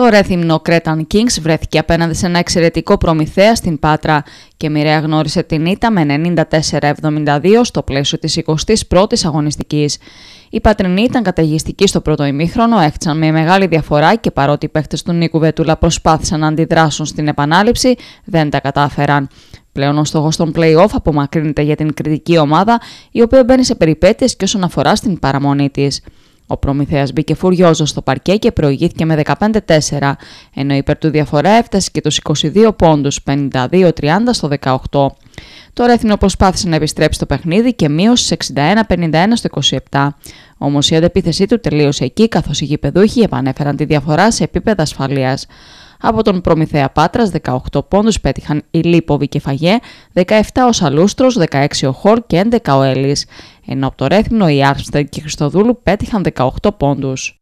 Το Ρέθιμνο Κρέταν Kings βρέθηκε απέναντι σε ένα εξαιρετικό προμηθέα στην Πάτρα και μοιραία γνώρισε την ήττα με 94-72 στο πλαίσιο της 21ης αγωνιστικής. Οι Πατρινοί ήταν καταιγιστικοί στο πρώτο ημίχρονο, έχτισαν με μεγάλη διαφορά και παρότι οι παίχτες του Νίκου Βετούλα προσπάθησαν να αντιδράσουν στην επανάληψη, δεν τα κατάφεραν. Πλέον ο στόχος των play-off απομακρύνεται για την κριτική ομάδα, η οποία μπαίνει σε περιπέτειες και όσον αφορά στην παραμονή της. Ο Προμηθέας μπήκε φουριόζος στο παρκέ και προηγήθηκε με 15-4, ενώ υπέρ του διαφορά έφτασε και τους 22 πόντους, 52-30 στο 18. Το Ρέθινο προσπάθησε να επιστρέψει το παιχνίδι και μείωσε 61-51 στο 27. Όμως η αντεπίθεσή του τελείωσε εκεί καθώς οι γηπεδούχοι επανέφεραν τη διαφορά σε επίπεδα ασφαλείας. Από τον Προμηθέα Πάτρας 18 πόντους πέτυχαν η Λίποβη και Φαγέ, 17 ο Σαλούστρος, 16 ο Χορ και 11 ο Έλλης. Ενώ από το Ρέθινο οι Άρμστερ και Χριστοδούλου πέτυχαν 18 πόντους.